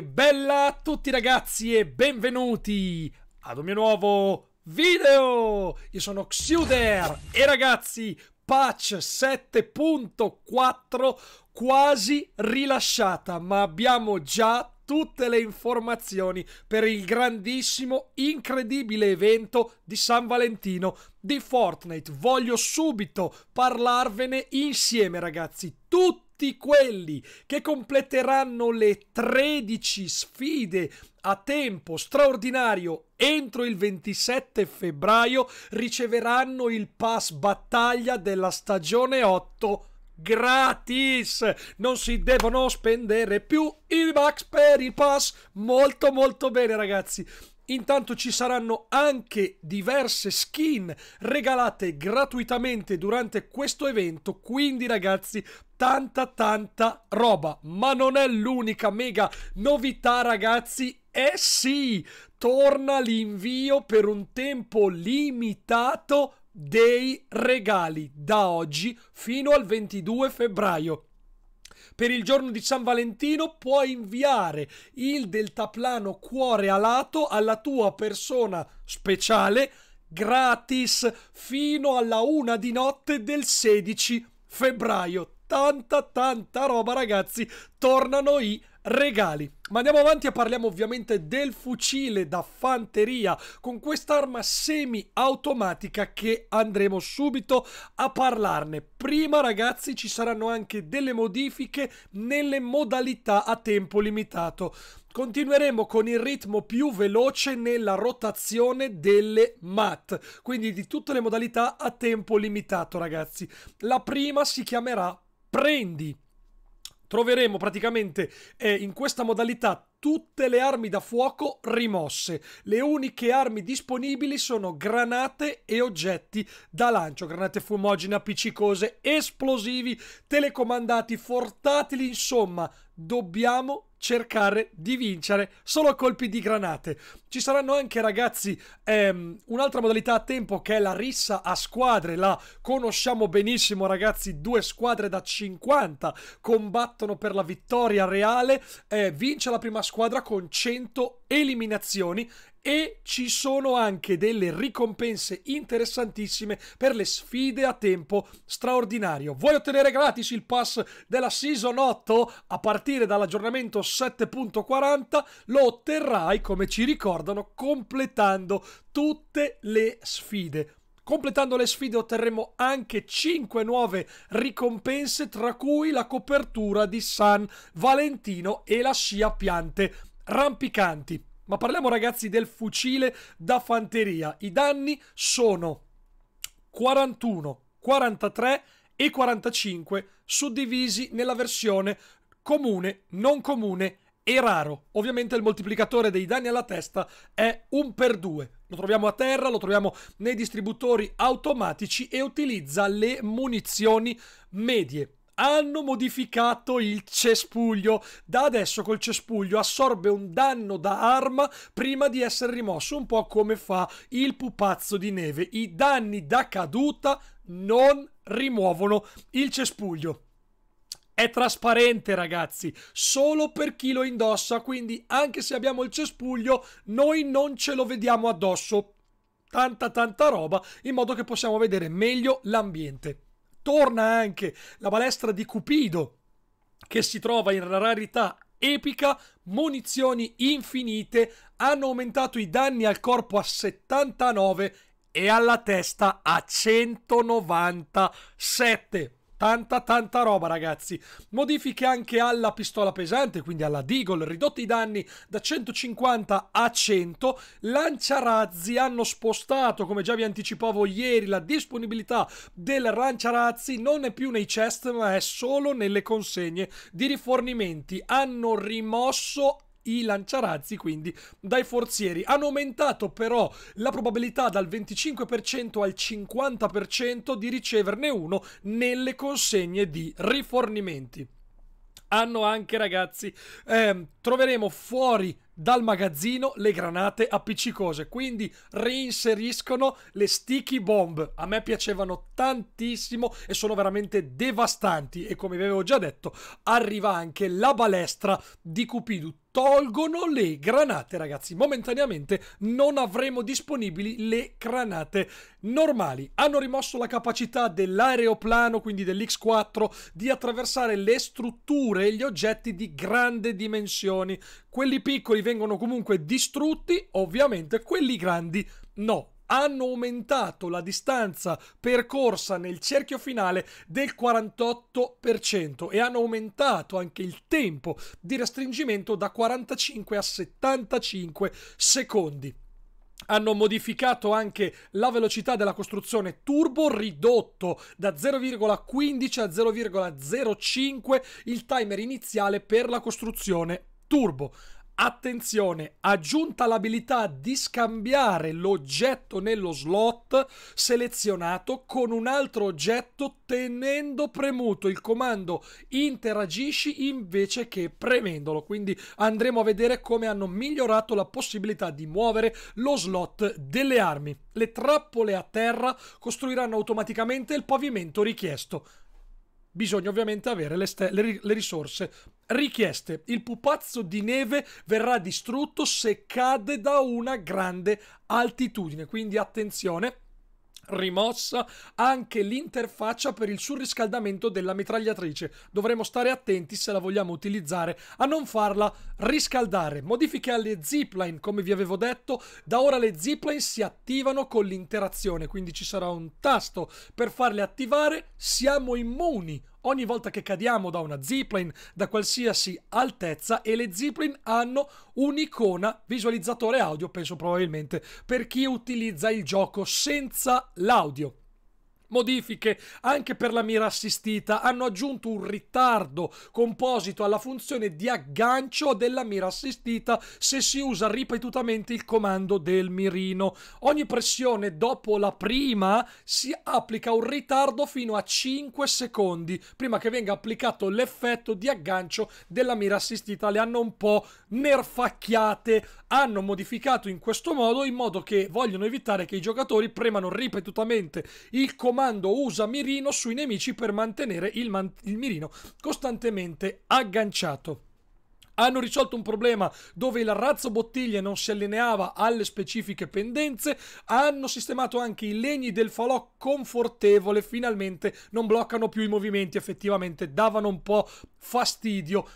bella a tutti ragazzi e benvenuti ad un mio nuovo video! Io sono Xuder e ragazzi patch 7.4 quasi rilasciata ma abbiamo già tutte le informazioni per il grandissimo, incredibile evento di San Valentino di Fortnite. Voglio subito parlarvene insieme ragazzi, tutti tutti quelli che completeranno le 13 sfide a tempo straordinario entro il 27 febbraio riceveranno il pass battaglia della stagione 8 gratis non si devono spendere più i bucks per il pass molto molto bene ragazzi Intanto ci saranno anche diverse skin regalate gratuitamente durante questo evento, quindi ragazzi tanta tanta roba, ma non è l'unica mega novità ragazzi, eh sì, torna l'invio per un tempo limitato dei regali da oggi fino al 22 febbraio per il giorno di San Valentino puoi inviare il deltaplano cuore alato alla tua persona speciale gratis fino alla una di notte del 16 febbraio. Tanta tanta roba ragazzi, tornano i Regali. Ma andiamo avanti e parliamo ovviamente del fucile da fanteria con quest'arma semi-automatica che andremo subito a parlarne. Prima ragazzi ci saranno anche delle modifiche nelle modalità a tempo limitato. Continueremo con il ritmo più veloce nella rotazione delle mat, quindi di tutte le modalità a tempo limitato ragazzi. La prima si chiamerà Prendi troveremo praticamente eh, in questa modalità tutte le armi da fuoco rimosse. Le uniche armi disponibili sono granate e oggetti da lancio, granate fumogene, appiccicose, esplosivi, telecomandati, portatili, insomma, dobbiamo cercare di vincere solo a colpi di granate. Ci saranno anche ragazzi ehm, un'altra modalità a tempo che è la rissa a squadre, la conosciamo benissimo ragazzi, due squadre da 50 combattono per la vittoria reale, eh, vince la prima squadra con 100 eliminazioni e ci sono anche delle ricompense interessantissime per le sfide a tempo straordinario. Vuoi ottenere gratis il pass della Season 8 a partire dall'aggiornamento 7.40? Lo otterrai, come ci ricordano, completando tutte le sfide. Completando le sfide otterremo anche 5 nuove ricompense, tra cui la copertura di San Valentino e la scia piante rampicanti. Ma parliamo ragazzi del fucile da fanteria. I danni sono 41, 43 e 45 suddivisi nella versione comune, non comune e raro. Ovviamente il moltiplicatore dei danni alla testa è 1 per 2. Lo troviamo a terra, lo troviamo nei distributori automatici e utilizza le munizioni medie hanno modificato il cespuglio. Da adesso col cespuglio assorbe un danno da arma prima di essere rimosso, un po' come fa il pupazzo di neve. I danni da caduta non rimuovono il cespuglio. È trasparente ragazzi, solo per chi lo indossa, quindi anche se abbiamo il cespuglio noi non ce lo vediamo addosso. Tanta tanta roba in modo che possiamo vedere meglio l'ambiente torna anche la balestra di Cupido che si trova in rarità epica, munizioni infinite, hanno aumentato i danni al corpo a 79 e alla testa a 197 tanta tanta roba ragazzi. Modifiche anche alla pistola pesante, quindi alla Deagle, ridotti i danni da 150 a 100, lanciarazzi hanno spostato, come già vi anticipavo ieri, la disponibilità del lanciarazzi non è più nei chest ma è solo nelle consegne di rifornimenti. Hanno rimosso i lanciarazzi, quindi dai forzieri. Hanno aumentato però la probabilità dal 25% al 50% di riceverne uno nelle consegne di rifornimenti. Hanno anche ragazzi, eh, troveremo fuori dal magazzino le granate appiccicose, quindi reinseriscono le sticky bomb. A me piacevano tantissimo e sono veramente devastanti e come vi avevo già detto, arriva anche la balestra di Cupido, tolgono le granate, ragazzi. Momentaneamente non avremo disponibili le granate normali. Hanno rimosso la capacità dell'aeroplano, quindi dell'X4, di attraversare le strutture e gli oggetti di grandi dimensioni. Quelli piccoli vengono comunque distrutti, ovviamente quelli grandi no hanno aumentato la distanza percorsa nel cerchio finale del 48% e hanno aumentato anche il tempo di restringimento da 45 a 75 secondi. Hanno modificato anche la velocità della costruzione turbo, ridotto da 0,15 a 0,05 il timer iniziale per la costruzione turbo Attenzione, aggiunta l'abilità di scambiare l'oggetto nello slot selezionato con un altro oggetto tenendo premuto il comando interagisci invece che premendolo. Quindi andremo a vedere come hanno migliorato la possibilità di muovere lo slot delle armi. Le trappole a terra costruiranno automaticamente il pavimento richiesto bisogna ovviamente avere le, le, le, risorse richieste. Il pupazzo di neve verrà distrutto se cade da una grande altitudine, quindi attenzione rimossa anche l'interfaccia per il surriscaldamento della mitragliatrice. Dovremo stare attenti se la vogliamo utilizzare a non farla riscaldare. Modifiche alle zipline, come vi avevo detto, da ora le zipline si attivano con l'interazione, quindi ci sarà un tasto per farle attivare, siamo immuni ogni volta che cadiamo da una zipline da qualsiasi altezza e le zipline hanno un'icona visualizzatore audio, penso probabilmente per chi utilizza il gioco senza l'audio. Modifiche anche per la mira assistita hanno aggiunto un ritardo composito alla funzione di aggancio della mira assistita se si usa ripetutamente il comando del mirino. Ogni pressione dopo la prima si applica un ritardo fino a 5 secondi prima che venga applicato l'effetto di aggancio della mira assistita. Le hanno un po' nerfacchiate, hanno modificato in questo modo in modo che vogliono evitare che i giocatori premano ripetutamente il comando raccomando usa mirino sui nemici per mantenere il, man il mirino costantemente agganciato hanno risolto un problema dove il razzo bottiglie non si allineava alle specifiche pendenze, hanno sistemato anche i legni del falò confortevole, finalmente non bloccano più i movimenti, effettivamente davano un po' fastidio.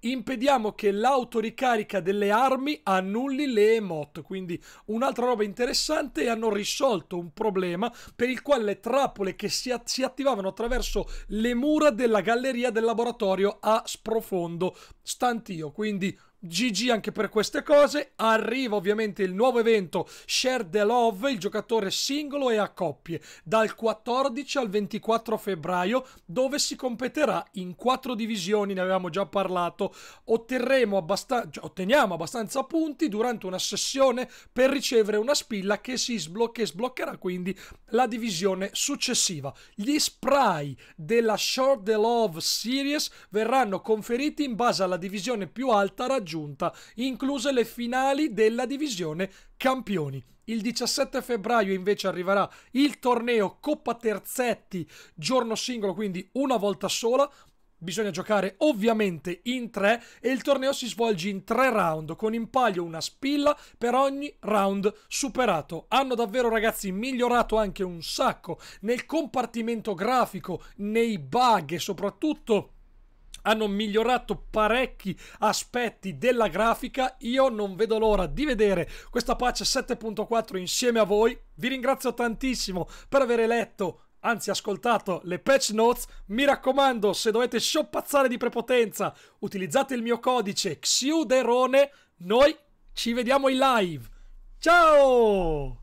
Impediamo che l'autoricarica delle armi annulli le emot, quindi un'altra roba interessante e hanno risolto un problema per il quale le trappole che si, si attivavano attraverso le mura della galleria del laboratorio a sprofondo stantio Dio, quindi GG anche per queste cose. Arriva ovviamente il nuovo evento Share the Love, il giocatore singolo e a coppie, dal 14 al 24 febbraio, dove si competerà in quattro divisioni, ne avevamo già parlato. Otterremo abbastanza, cioè, otteniamo abbastanza punti durante una sessione per ricevere una spilla che si sblocca sbloccherà quindi la divisione successiva. Gli spray della Share the Love Series verranno conferiti in base alla divisione più alta raggiunta aggiunta, incluse le finali della divisione campioni. Il 17 febbraio invece arriverà il torneo Coppa Terzetti, giorno singolo, quindi una volta sola, bisogna giocare ovviamente in tre e il torneo si svolge in tre round con in palio una spilla per ogni round superato. Hanno davvero ragazzi migliorato anche un sacco nel compartimento grafico, nei bug e soprattutto hanno migliorato parecchi aspetti della grafica. Io non vedo l'ora di vedere questa patch 7.4 insieme a voi. Vi ringrazio tantissimo per aver letto anzi ascoltato le patch notes, mi raccomando, se dovete scioppazzare di prepotenza, utilizzate il mio codice XIUDERONE, noi ci vediamo in live. Ciao!